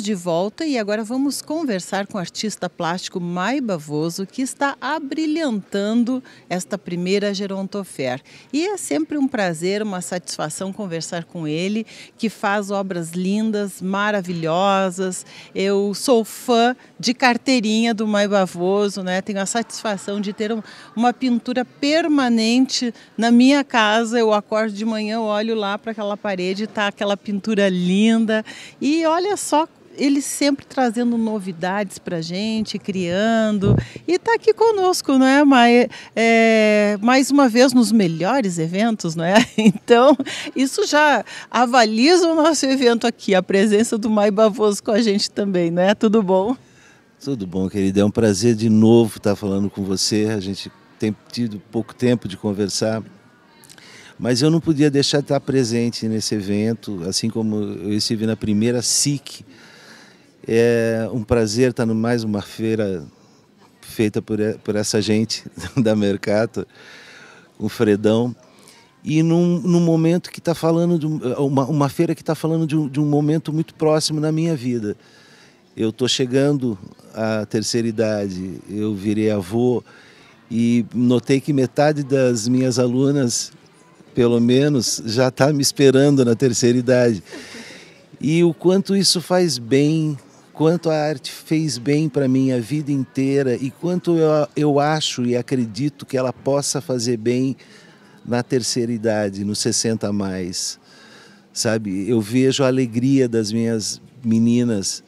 Estamos de volta e agora vamos conversar com o artista plástico Mai Bavoso, que está abrilhantando esta primeira Gerontofer. E é sempre um prazer, uma satisfação conversar com ele, que faz obras lindas, maravilhosas. Eu sou fã de carteirinha do Mai Bavoso, né? tenho a satisfação de ter uma pintura permanente na minha casa. Eu acordo de manhã, olho lá para aquela parede, está aquela pintura linda. E olha só ele sempre trazendo novidades para gente, criando e está aqui conosco, não é? Mas, é, mais uma vez nos melhores eventos, não é? Então isso já avaliza o nosso evento aqui, a presença do Mai Bavoso com a gente também, não é? Tudo bom? Tudo bom, querida. É um prazer de novo estar falando com você. A gente tem tido pouco tempo de conversar, mas eu não podia deixar de estar presente nesse evento, assim como eu estive na primeira SIC é um prazer estar em mais uma feira feita por, por essa gente da Mercato, o Fredão, e num, num momento que está falando de uma, uma feira que está falando de um, de um momento muito próximo na minha vida. Eu estou chegando à terceira idade, eu virei avô e notei que metade das minhas alunas, pelo menos, já está me esperando na terceira idade. E o quanto isso faz bem quanto a arte fez bem para mim a vida inteira e quanto eu, eu acho e acredito que ela possa fazer bem na terceira idade, nos 60 a mais. Sabe, eu vejo a alegria das minhas meninas,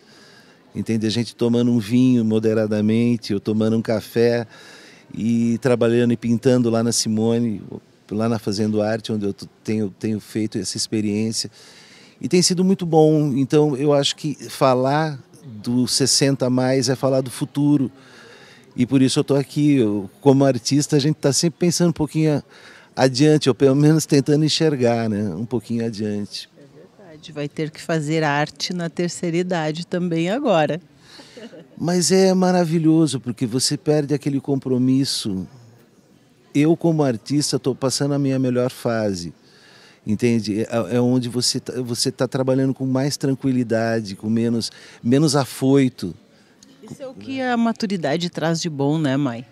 entende? A gente tomando um vinho moderadamente, eu tomando um café e trabalhando e pintando lá na Simone, lá na Fazendo Arte, onde eu tenho, tenho feito essa experiência. E tem sido muito bom. Então, eu acho que falar do 60 a mais, é falar do futuro. E por isso eu estou aqui. Eu, como artista, a gente está sempre pensando um pouquinho adiante, ou pelo menos tentando enxergar né? um pouquinho adiante. É verdade, vai ter que fazer arte na terceira idade também agora. Mas é maravilhoso, porque você perde aquele compromisso. Eu, como artista, estou passando a minha melhor fase entende? É, é, é, onde você tá, você está trabalhando com mais tranquilidade, com menos menos afoito. Isso é o que a maturidade traz de bom, né, mãe?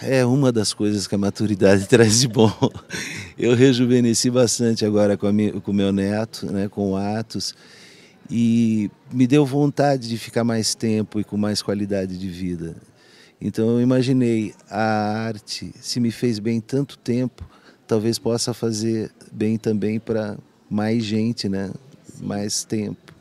É uma das coisas que a maturidade traz de bom. Eu rejuvenesci bastante agora com, minha, com meu neto, né, com o Atos, e me deu vontade de ficar mais tempo e com mais qualidade de vida. Então eu imaginei a arte se me fez bem tanto tempo talvez possa fazer bem também para mais gente, né? Sim. Mais tempo.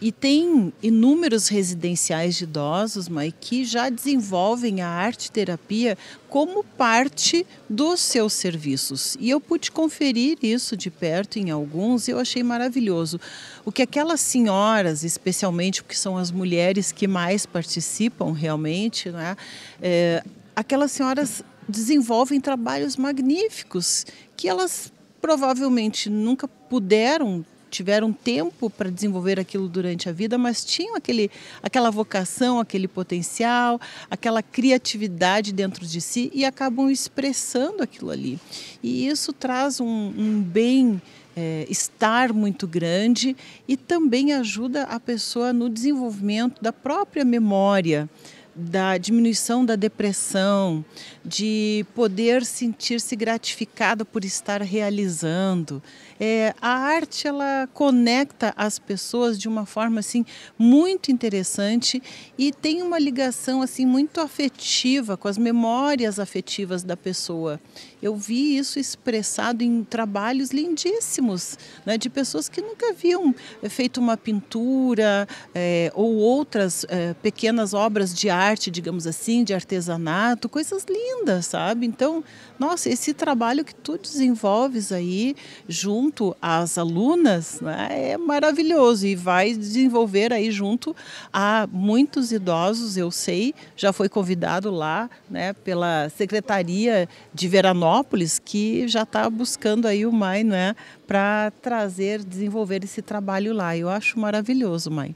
E tem inúmeros residenciais de idosos, mãe, que já desenvolvem a arte terapia como parte dos seus serviços. E eu pude conferir isso de perto em alguns e eu achei maravilhoso. O que aquelas senhoras, especialmente porque são as mulheres que mais participam realmente, né? É, aquelas senhoras desenvolvem trabalhos magníficos que elas provavelmente nunca puderam tiveram tempo para desenvolver aquilo durante a vida, mas tinham aquele, aquela vocação, aquele potencial, aquela criatividade dentro de si e acabam expressando aquilo ali. E isso traz um, um bem. É, estar muito grande e também ajuda a pessoa no desenvolvimento da própria memória, da diminuição da depressão, de poder sentir-se gratificada por estar realizando. É, a arte ela conecta as pessoas de uma forma assim muito interessante e tem uma ligação assim muito afetiva com as memórias afetivas da pessoa. Eu vi isso expressado em trabalhos lindíssimos, né, de pessoas que nunca haviam feito uma pintura é, ou outras é, pequenas obras de arte arte, digamos assim, de artesanato, coisas lindas, sabe? Então, nossa, esse trabalho que tu desenvolves aí junto às alunas né, é maravilhoso e vai desenvolver aí junto a muitos idosos, eu sei, já foi convidado lá né, pela Secretaria de Veranópolis, que já está buscando aí o MAI né, para trazer, desenvolver esse trabalho lá. Eu acho maravilhoso, mãe.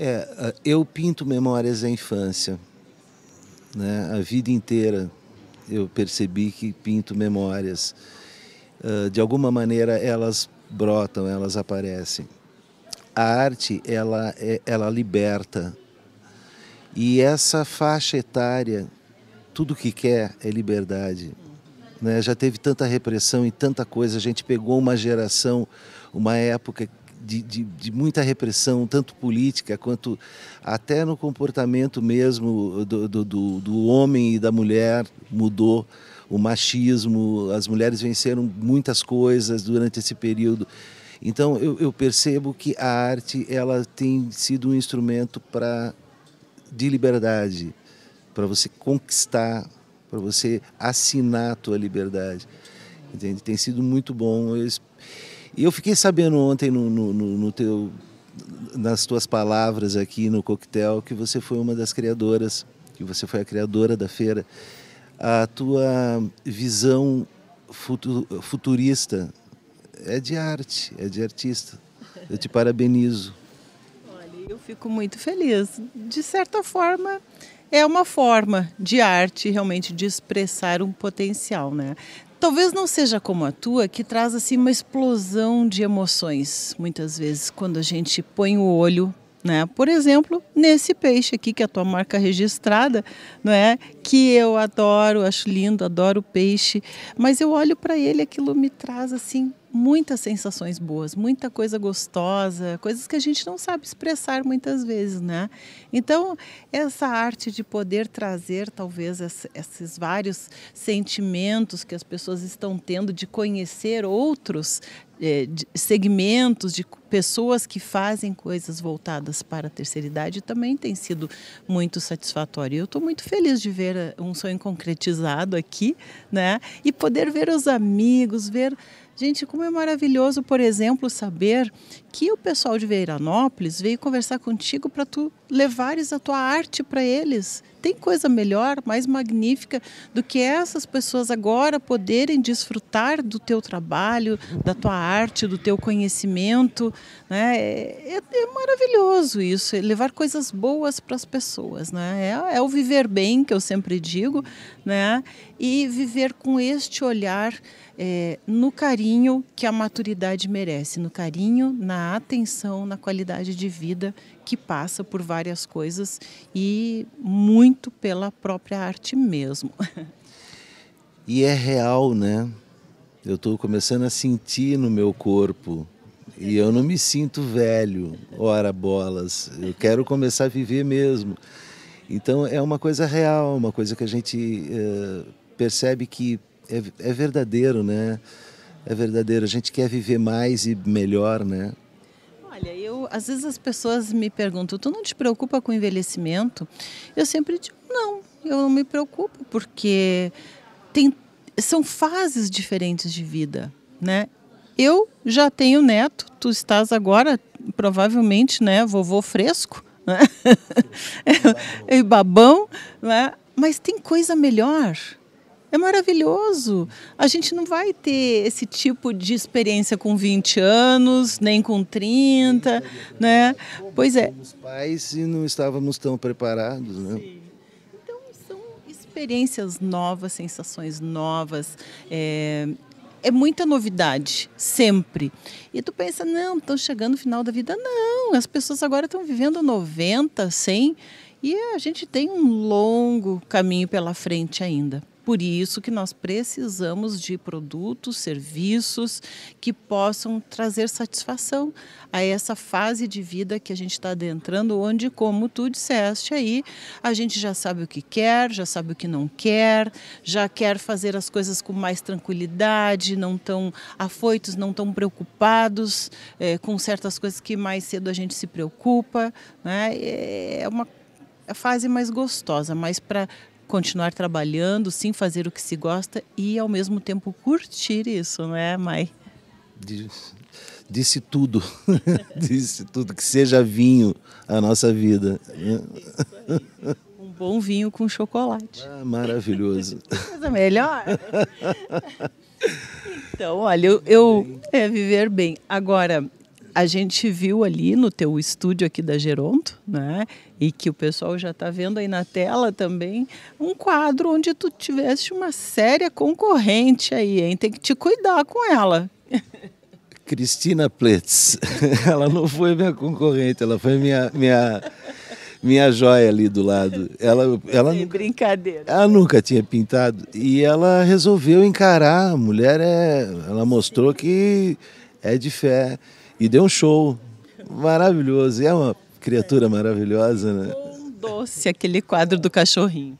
É, eu pinto memórias da infância. Né? A vida inteira eu percebi que pinto memórias. Ah, de alguma maneira elas brotam, elas aparecem. A arte, ela, é, ela liberta. E essa faixa etária, tudo que quer é liberdade. Né? Já teve tanta repressão e tanta coisa. A gente pegou uma geração, uma época de, de, de, muita repressão, tanto política quanto até no comportamento mesmo do, do, do, homem e da mulher mudou. O machismo, as mulheres venceram muitas coisas durante esse período. Então eu, eu percebo que a arte ela tem sido um instrumento para de liberdade, para você conquistar, para você assinar a tua liberdade. Entende? Tem sido muito bom. Eu e eu fiquei sabendo ontem no, no, no teu, nas tuas palavras aqui no coquetel que você foi uma das criadoras, que você foi a criadora da feira. A tua visão futu, futurista é de arte, é de artista. Eu te parabenizo. Olha, eu fico muito feliz. De certa forma, é uma forma de arte realmente de expressar um potencial, né? Talvez não seja como a tua, que traz assim uma explosão de emoções, muitas vezes, quando a gente põe o olho, né? Por exemplo, nesse peixe aqui, que é a tua marca registrada, não é? Que eu adoro, acho lindo, adoro peixe, mas eu olho para ele, aquilo me traz assim muitas sensações boas, muita coisa gostosa, coisas que a gente não sabe expressar muitas vezes, né? Então, essa arte de poder trazer talvez esses vários sentimentos que as pessoas estão tendo de conhecer outros é, segmentos de pessoas que fazem coisas voltadas para a terceira idade também tem sido muito satisfatório. Eu estou muito feliz de ver é, um sonho concretizado aqui, né? E poder ver os amigos, ver Gente, como é maravilhoso, por exemplo, saber que o pessoal de Veranópolis veio conversar contigo para tu levares a tua arte para eles. Tem coisa melhor, mais magnífica do que essas pessoas agora poderem desfrutar do teu trabalho, da tua arte, do teu conhecimento. Né? É, é, é maravilhoso isso, é levar coisas boas para as pessoas. Né? É, é, o viver bem, que eu sempre digo, né? e viver com este olhar é, no carinho que a maturidade merece, no carinho, na atenção, na qualidade de vida que passa por várias várias coisas e muito pela própria arte mesmo. E é real, né? Eu estou começando a sentir no meu corpo e eu não me sinto velho, ora bolas. Eu quero começar a viver mesmo. Então é uma coisa real, uma coisa que a gente é, percebe que é, é verdadeiro, né? É verdadeiro. A gente quer viver mais e melhor, né? às vezes as pessoas me perguntam, tu não te preocupa com envelhecimento? Eu sempre digo, não, eu não me preocupo, porque tem, são fases diferentes de vida, né? Eu já tenho neto, tu estás agora, provavelmente, né, vovô fresco, né? e babão, né? Mas tem coisa melhor, é maravilhoso. A gente não vai ter esse tipo de experiência com 20 anos, nem com 30, né? Pois é. Somos pais e não estávamos tão preparados, né? Sim então, experiências novas, sensações novas. É, é, muita novidade, sempre. E tu pensa, não, estão chegando no final da vida. Não, as pessoas agora estão vivendo 90, 100 e a gente tem um longo caminho pela frente ainda. Por isso que nós precisamos de produtos, serviços que possam trazer satisfação a essa fase de vida que a gente está adentrando, onde, como tu disseste aí, a gente já sabe o que quer, já sabe o que não quer, já quer fazer as coisas com mais tranquilidade, não tão afoitos, não tão preocupados é, com certas coisas que mais cedo a gente se preocupa. Né? É uma é fase mais gostosa, mas para continuar trabalhando, sim fazer o que se gosta e ao mesmo tempo curtir isso, não é, mãe? Disse, disse tudo, disse tudo que seja vinho a nossa vida. um bom vinho com chocolate. Ah, maravilhoso. Coisa é melhor. Então, olha, eu, eu é viver bem. Agora, a gente viu ali no teu estúdio aqui da Geronto, né? E que o pessoal já está vendo aí na tela também, um quadro onde tu tiveste uma séria concorrente aí, hein? Tem que te cuidar com ela. Cristina Pletz. ela não foi minha concorrente, ela foi minha minha minha joia ali do lado. Ela, ela, é brincadeira. Ela nunca tinha pintado e ela resolveu encarar. A mulher é, ela mostrou que é de fé. E deu um show maravilhoso. E é uma criatura maravilhosa, né? Um doce, aquele quadro do cachorrinho.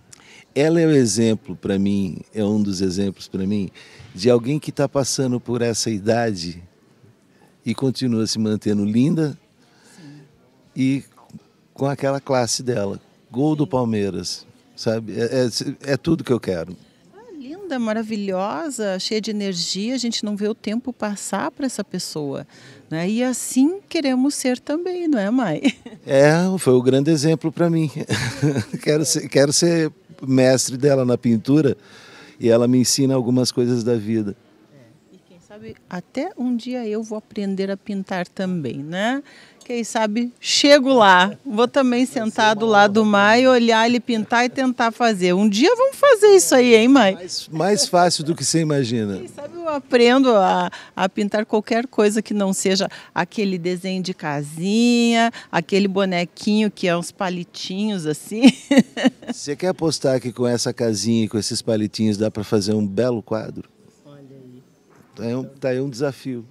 Ela é o exemplo para mim, é um dos exemplos para mim, de alguém que está passando por essa idade e continua se mantendo linda Sim. e com aquela classe dela. Gol Sim. do Palmeiras, sabe? É, é, é tudo que eu quero linda, maravilhosa, cheia de energia, a gente não vê o tempo passar para essa pessoa. Né? E assim queremos ser também, não é, Mai? É, foi o um grande exemplo para mim. quero, ser, quero ser mestre dela na pintura e ela me ensina algumas coisas da vida sabe, até um dia eu vou aprender a pintar também, né? Quem sabe chego lá, vou também sentar do lado do Mai, olhar ele pintar e tentar fazer. Um dia vamos fazer isso aí, hein, Mai? Mais, mais fácil do que você imagina. Quem sabe eu aprendo a, a pintar qualquer coisa que não seja aquele desenho de casinha, aquele bonequinho que é uns palitinhos assim. Você quer apostar que com essa casinha e com esses palitinhos dá para fazer um belo quadro? É um, tá aí um desafio.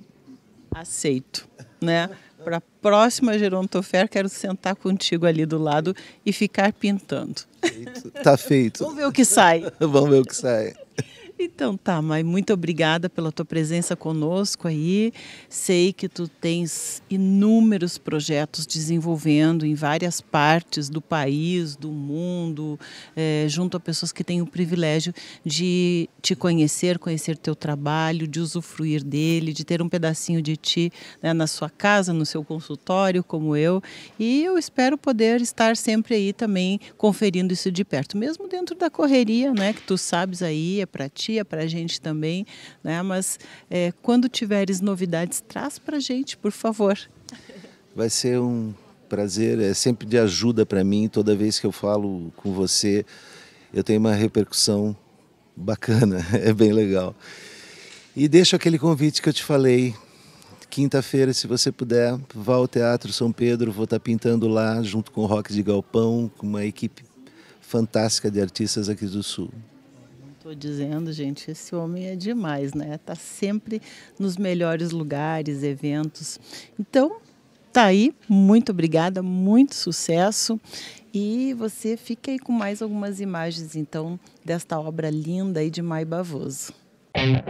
Aceito, né? Para a próxima Gerontofer, quero sentar contigo ali do lado e ficar pintando. Feito. Tá feito. Vamos ver o que sai. Vamos ver o que sai. Então tá, mas muito obrigada pela tua presença conosco aí. Sei que tu tens inúmeros projetos desenvolvendo em várias partes do país, do mundo, é, junto a pessoas que têm o privilégio de te conhecer, conhecer teu trabalho, de usufruir dele, de ter um pedacinho de ti né, na sua casa, no seu consultório, como eu. E eu espero poder estar sempre aí também conferindo isso de perto, mesmo dentro da correria, né, que tu sabes aí é para ti para a gente também, né? Mas é, quando tiveres novidades, traz para a gente, por favor. Vai ser um prazer, é sempre de ajuda para mim. Toda vez que eu falo com você, eu tenho uma repercussão bacana, é bem legal. E deixo aquele convite que eu te falei. Quinta-feira, se você puder, vá ao Teatro São Pedro, vou estar tá pintando lá junto com o Rock de Galpão, com uma equipe fantástica de artistas aqui do Sul. Estou dizendo, gente, esse homem é demais, né? Tá sempre nos melhores lugares, eventos. Então, tá aí. Muito obrigada, muito sucesso. E você fica aí com mais algumas imagens, então, desta obra linda aí de Mai Bavoso. Música